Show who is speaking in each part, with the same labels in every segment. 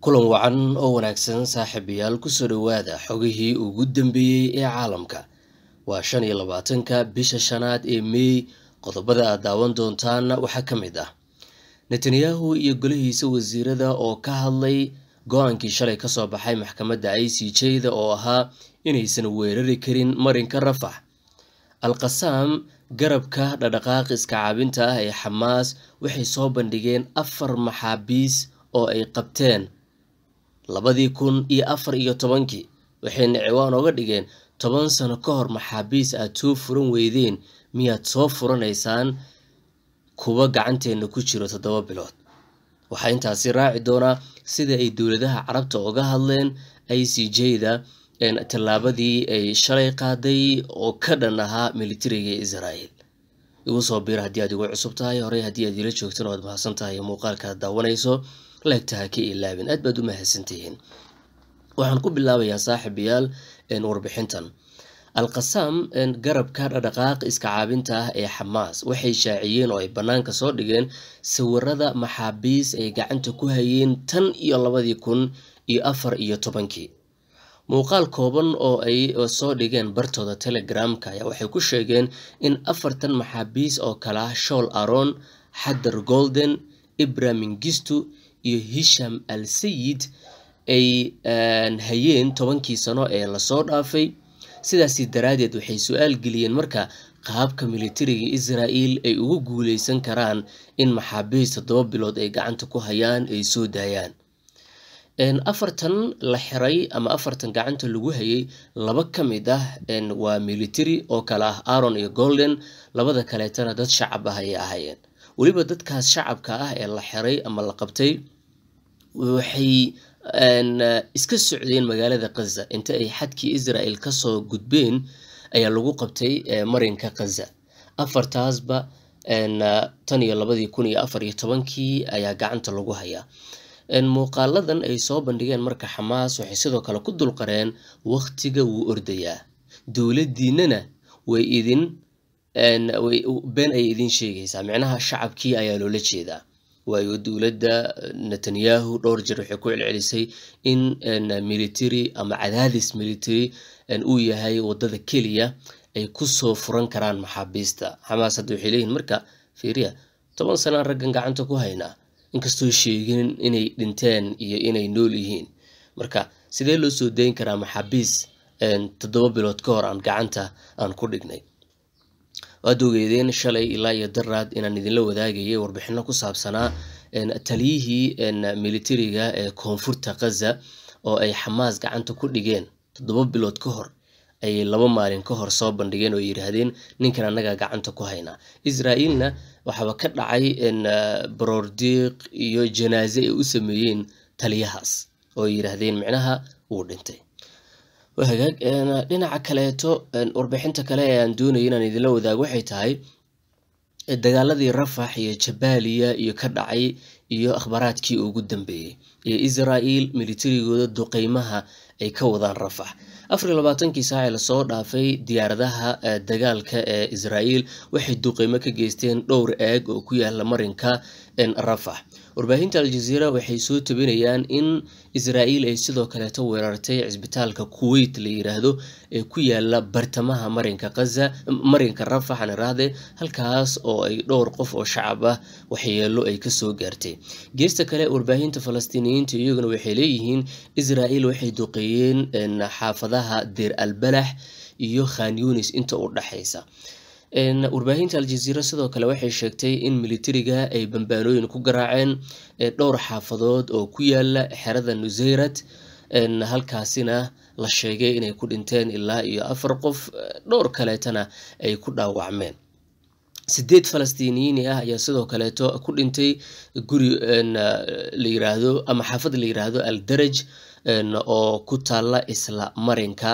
Speaker 1: kulan wacan oo wanaagsan saaxiibayaal kusoo dhowaada xogihii ugu dambeeyey ee caalamka waa shan iyo labaatanka bisha shanaad ee mey qodobada aad daawan doontaan waxaa ka mid ah netanyahu iyo golihiisa wasiirada oo ka hadlay go-aankii shalay kasoo baxay maxkamadda i c j-da oo ahaa inaysan weerari karin marinka rafax alqasaam garabka dhadhaqaaq iska caabinta ah ee xamaas waxay soo bandhigeen afar maxaabiis oo ay qabteen labadii kun iyo afar iyo tobankii waxayna ciwaan uga dhigeen toban sano ka hor maxaabiis aad soo furan weydeen miyaad soo furanaysaan kuwa gacanteenna ku jiro toddoba bilood waxaa intaasi raaci doonaa sida ay dowladaha carabta uga hadleen i c j da tallaabadii ay shalay qaaday oo ka dhan ahaa militariga israa'iil igu soo biir haddii aad igu cusub tahay horey haddii aad ila joogtan oo aad mahadsan tahay muqaalkaad daawanayso leegta ha ka ilaabin aad baad u mahadsantihiin waxaan ku bilaabayaa saaxiibayaal warbixintan alqasaam garabka iska caabinta ah ee xamaas waxay shaaciyeen oo ay bannaanka soo dhigeen sawirada maxaabiis ay gacanta ku hayeen tan iyo labadii kun iyo afar iyo tobankii muuqaal kooban oo ay soo dhigeen bartooda telegramka ayaa waxay ku sheegeen in afartan maxaabiis oo kale ah shool aron xadar golden ibra mingistu iyo hisham al sayid ay hayeen tobankii sano ee lasoo dhaafay sidaasi daraadeed waxay su-aal geliyeen marka qaabka militariga israa'il ay ugu guuleysan karaan in maxaabiist toddoba bilood ay gacanta ku hayaan ay soo daayaan afartan la xiray ama afartan gacanta lagu hayay laba ka mid ah waa militari oo kale ah aron iyo golden labada kaleetana dad shacab ah ayay ahaayeen weliba dadkaas shacabka ah ee la xiray ama la qabtay waxay iska socdeen magaalada khaza inta ay xadkii israel kasoo gudbeen ayaa lagu qabtay marinka khaza afartaasba tan iyo labadii kun iyo afar iyo tobankii ayaa gacanta lagu hayaa muuqaaladan ay soo bandhigeen marka xamaas waxay sidoo kale ku dulqareen wakhtiga wuu ordayaa dowladdiinnana way idin been ayay idiin sheegaysaa micnaha shacabkii ayaa loola jeedaa waayo dowladda eh, netanyahu dhowr jeer waxay ku celcelisay in eh, military ama cadaadis military eh, uu yahay wadada keliya ay kusoo furan karaan maxaabiista xamaas hadda waxay leeyihin marka fiiriya toban sanaan raggan gacanta ku haynaa inkastoo sheegin inay dhinteen iyo inay nool yihiin marka sidee loo soo dayn karaa maxaabiis todoba bilood ka hor aan gacanta aan ku dhignay waad ogeedeen shalay ilaa iyo daraad inaan idinla wadaagayay warbixino ku saabsanaa taliyihii militariga ee koonfurta khaza oo ay xamaas gacanta ku dhigeen toddoba bilood ka hor ayay laba maalin ka hor soo bandhigeen oo yidhaahdeen ninkan annagaa gacanta ku haynaa israa'iilna waxaaba ka dhacay baroordiiq iyo janaase ay u sameeyeen taliyahaas oo yidhaahdeen micnaha wuu dhintay wahagaag dhinaca kaleeto warbixinta kale ee aan doonaya inaan idinla wadaago waxay tahay dagaaladii rafax iyo jabaaliya iyo ka dhacay iyo akhbaaraadkii ugu dambeeyey iyo israael militarigooda duqeymaha ay ka wadaan rafax afariy labaatankii saac lasoo dhaafay diyaaradaha dagaalka ee israael waxay duqeymo ka geysteen dhowr aag oo ku yaala marinka rafax warbaahinta aljaziira waxay soo tabinayaan in israael ay sidoo kaleeto weerartay cisbitaalka kuweyt la yiraahdo ee ku yaala bartamaha marinka kaza marinka rafax iraahde halkaas oo ay dhowr qof oo shacab ah waxyeelo ay kasoo gaartay geesta kale warbaahinta falastiini muslimiinta iyaguna waxay leeyihiin israael waxay duqeeyeen xaafadaha deer albalax iyo khan yunis inta u dhaxaysa warbaahinta aljaziira sidoo kale waxay sheegtay in militariga ay bambaanooyin ku garaaceen dhowr xaafadood oo ku yaala xerada nusayrad halkaasina la sheegay inay ku dhinteen ilaa iyo afar qof dhowr kaleetana ay ku dhaawacmeen sideed falastiiniyiini ah ayaa sidoo kaleeto ku dhintay guri layiraahdo ama xaafad la yiraahdo aldaraj oo ku taalla isla marinka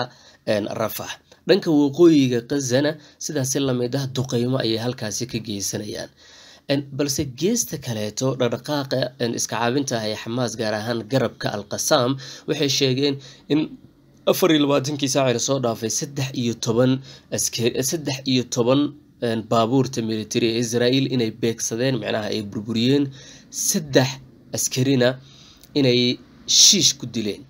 Speaker 1: rafax dhanka waqooyiga khazana sidaasi lamid ah duqeymo ayay halkaasi ka geysanayaan balse geesta kaleeto dhaqdhaqaaqa iska caabintaah ee xamaas gaar ahaan garabka alqasaam waxay sheegeen in afar iyo labaatankii saaci lasoo dhaafay saddex iyo toban saddex iyo toban baabuurta military ee israel inay beegsadeen micnaha ay burburiyeen saddex askarina inay shiish ku dileen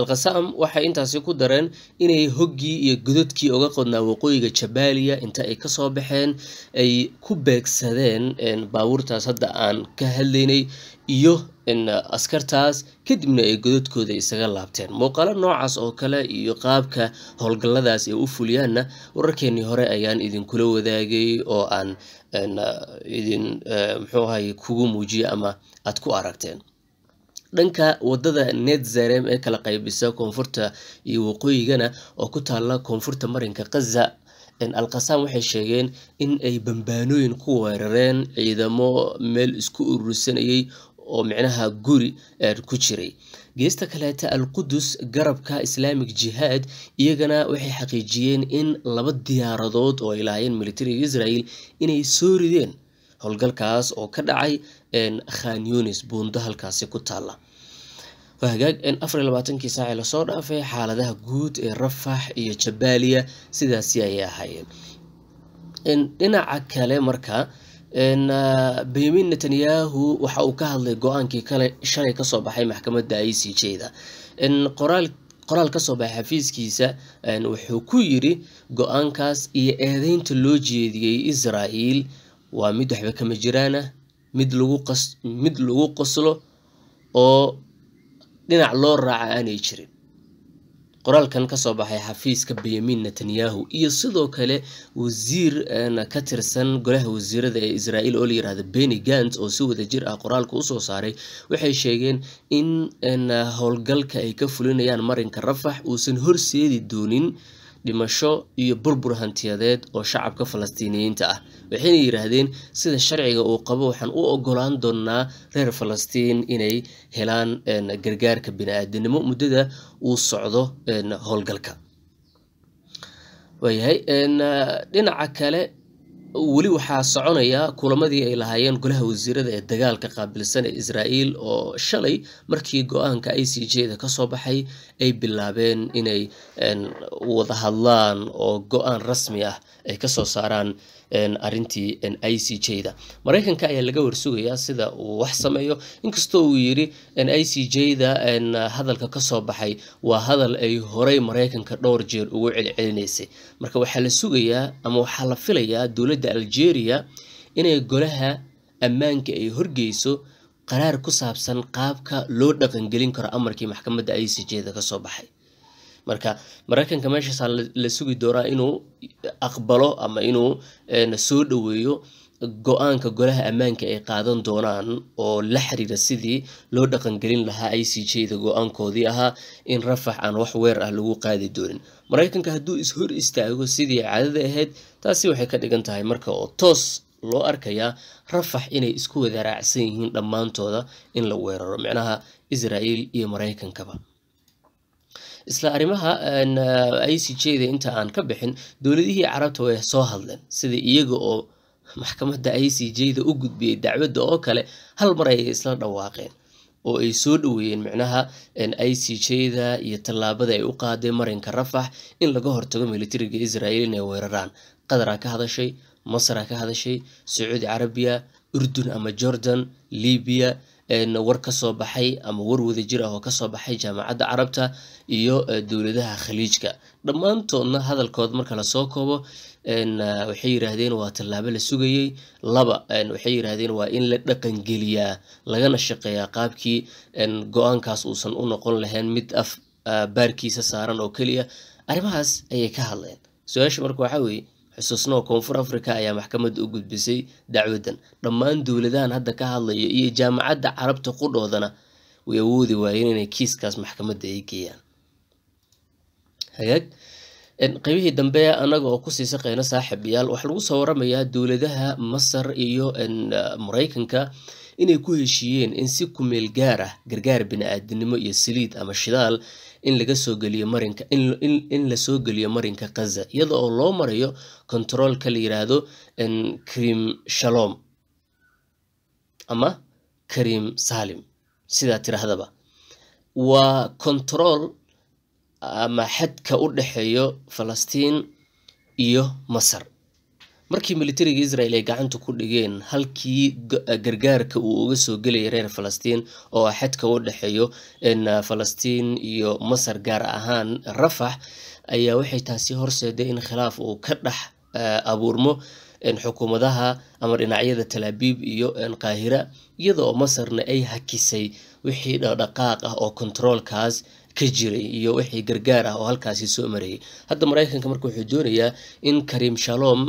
Speaker 1: alkhasaam waxay intaasi ku dareen inay hoggii iyo gododkii oga qodnaa waqooyiga jabaaliya inta ay kasoo baxeen ay ku beegsadeen baabuurtaas hadda aan ka hadlaynay iyo askartaas kadibna ay godadkooda isaga laabteen muuqaalo noocaas oo kale iyo qaabka howlgalladaas ay u fuliyaanna wararkeenii hore ayaan idinkula wadaagay oo aan idin e, muxuu ahay kugu muujiye ama aad ku aragteen dhanka wadada netzarem ee kala qaybisa koonfurta iyo waqooyigana oo ku taala koonfurta marinka kaza alqasam waxay sheegeen in ay bambaanooyin ku weerareen ciidamo meel isku urursanayay oo micnaha guri er, ku jiray geesta kaleeta alqudus garabka islamic jihaad iyagana waxay xaqiijiyeen in laba diyaaradood oo ay lahaayeen militariga israel inay soo rideen howlgalkaas oo ka dhacay khan yunis buundo halkaasi ku taalla labaatankii saaci lasoo dhaafay xaaladaha guud ee rafax iyo jabaaliya sidaasi ayay ahaayeen dhinaca kale marka Ah, benyamin netanyahu waxa uu ka hadlay go-aankii kale shalay kasoo baxay maxkamadda i c j da qoraal kasoo baxay xafiiskiisa wuxuu ku yiri go-aankaas iyo eedeynta loo jeediyey israael waa mid waxba kama jiraanah mid lagu qoslo oo dhinac loo raaca aanay jirin qoraalkan kasoo baxay xafiiska benyamin netanyahu iyo sidoo kale wasiir eh, ka tirsan golaha wasiirada ee israael oo la yirahdo beni gant oo si wada jir ah qoraalka usoo saaray waxay sheegeen in eh, howlgalka ay ka fulinayaan marinka rafax uusan horseedi doonin dhimasho iyo burbur hantiyadeed oo shacabka falastiiniyiinta ah waxayna yidhaahdeen sida sharciga uu qabo waxaan u ogolaan doonaa reer falastiin inay helaan gargaarka bini aadanimo muddada uu socdo howlgalka waayahay dhinaca kale weli waxaa soconaya kulamadii ay lahaayeen golaha wasiirada ee dagaalka qaabilsan ee israa'iil oo shalay markii go-aanka i c j da kasoo baxay ay bilaabeen inay wada hadlaan oo go-aan rasmi ah ay kasoo saaraan arintii i c j da maraykanka ayaa laga warsugayaa sida uu wax sameeyo inkastoo uu yiri i c j da hadalka kasoo baxay waa hadal ay horey maraykanka dhowr jeer ugu celcelinaysay marka waxaa la sugayaa ama waxaa la filayaa dowladda algeria inay golaha ammaanka ay horgeyso qaraar ku saabsan qaabka loo dhaqangelin karo amarkii maxkamadda i c j da kasoo baxay marka maraykanka meeshaasa la sugi doonaa inuu aqbalo ama inuu eh, soo dhaweeyo go-aanka golaha ammaanka ay qaadan doonaan oo la xiriira sidii loo dhaqangelin lahaa i c j da go-aankoodii ahaa in rafax aan wax weer ah lagu qaadi doonin maraykanka hadduu ishor istaago sidii caadada ahayd taasi waxay ka dhigan tahay marka oo toos loo arkayaa rafax inay isku wada raacsan yihiin dhammaantooda in la weeraro micnaha israa'iil iyo maraykankaba isla arrimaha i c j da inta aan ka bixin dowladihii carabta way soo hadleen sida iyaga oo maxkamadda i c j da u gudbiyey dacwadda oo kale hal mar ayay isla dhawaaqeen oo ay soo dhoweeyeen micnaha i c j da iyo tallaabada ay u qaadeen marinka rafax in laga hortago militariga israa'iil inay weeraraan qadara ka hadashay masra ka hadashay sacuudi carabiya urdun ama jordan libiya war kasoo baxay ama war wadajir ah oo kasoo baxay jaamacadda carabta iyo e, dowladaha khaliijka dhammaantoodna hadalkood marka lasoo koobo e, waxay yiraahdeen waa tallaabo la sugayey laba waxay yiraahdeen waa in la dhaqangeliyaa lagana shaqeeyaa qaabkii go-aankaas uusan u noqon lahayn mid af baarkiisa saaran oo keliya arrimahaas ayay ka hadleen su-aasha marka waxaa weeye xusuusnoo koonfur africa ayaa maxkamadda u gudbisay dacwadan dhammaan dowladahan hadda ka hadlayo iyo jaamacadda carabta qudhoodana way awoodi waayeen inay kiiskaas maxkamadda ay geeyaan hagaag qaybihii dambe anaga oo kusii shaqeyna saaxiibayaal waxaa lagu soo waramayaa dowladaha masar iyo mareykanka inay ku heshiiyeen in si kumeel gaar ah gargaar bini-aadinimo iyo saliid ama shidaal in laga soo geliyo marinka in lasoo geliyo marinka khaza iyada oo loo marayo kontaroolka la yiraahdo krim shalom ama karim salim sidaa tirahdaba waa kontarool ama xadka u dhexeeyo falastiin iyo masar markii militariga israel ay gacanta ku dhigeen halkii eh, gargaarka uu uga soo gelayay reer falastiin oo ah xadka u dhexeeyo ah, falastiin iyo masar gaar ahaan rafax ayaa waxay taasi horseeday in khilaaf uu ka dhex eh, abuurmo xukuumadaha ama dhinacyada talaabiib iyo qaahira iyada oo masarna ay hakisay wixii dhaqdhaqaaq ah oo kontaroolkaas ka jiray iyo wixii gargaar ah oo halkaasi soo marayay hadda maraykanka marka wuxuu doonayaa in karim shalom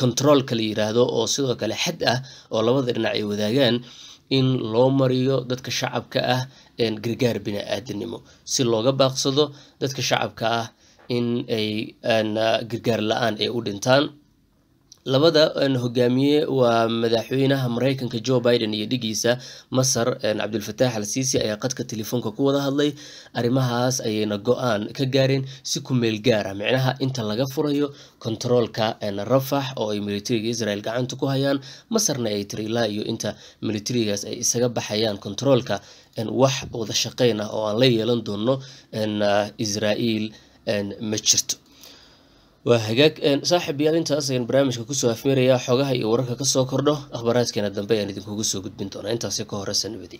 Speaker 1: controolka la yiraahdo oo sidoo kale xad ah oo labada dhinac ay wadaagaan in loo mariyo dadka shacabka ah gargaar bini aadanimo si looga baaqsado dadka shacabka ah in ay gargaar la-aan ay u dhintaan labada hogaamiye waa madaxweynaha mareykanka jo biden iyo dhigiisa masar cabdulfataax al siisi ayaa qadka telefoonka ku wada hadlay arrimahaas ayayna go-aan ka gaareen si ku meel gaara ah. micnaha inta laga furayo kontaroolka rafax oo ay militariga israel gacanta ku hayaan masarna ay tiri ilaa iyo inta militarigaas ay isaga baxayaan kontaroolka wax wada shaqeyn ah oo aan la yeelan doono israael ma jirto waa hagaag saaxiibayaal intaas ayaan barnaamijka kusoo afmeerayaa xogaha iyo wararka kasoo kordho akhbaaraadkeena dambe ayaan idinkugu soo gudbin doonaa intaasi ka horesanibadi